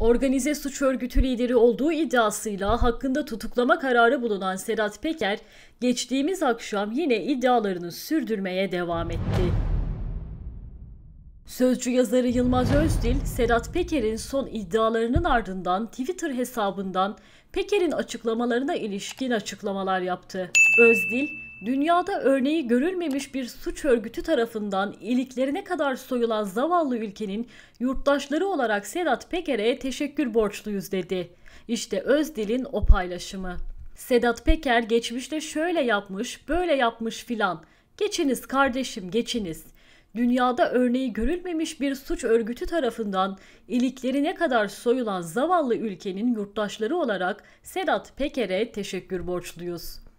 Organize suç örgütü lideri olduğu iddiasıyla hakkında tutuklama kararı bulunan Serhat Peker, geçtiğimiz akşam yine iddialarını sürdürmeye devam etti. Sözcü yazarı Yılmaz Özdil, Sedat Peker'in son iddialarının ardından Twitter hesabından Peker'in açıklamalarına ilişkin açıklamalar yaptı. Özdil, dünyada örneği görülmemiş bir suç örgütü tarafından iliklerine kadar soyulan zavallı ülkenin yurttaşları olarak Sedat Peker'e teşekkür borçluyuz dedi. İşte Özdil'in o paylaşımı. Sedat Peker geçmişte şöyle yapmış, böyle yapmış filan. Geçiniz kardeşim, geçiniz.'' dünyada örneği görülmemiş bir suç örgütü tarafından ilikleri ne kadar soyulan zavallı ülkenin yurttaşları olarak Sedat Peker'e teşekkür borçluyuz.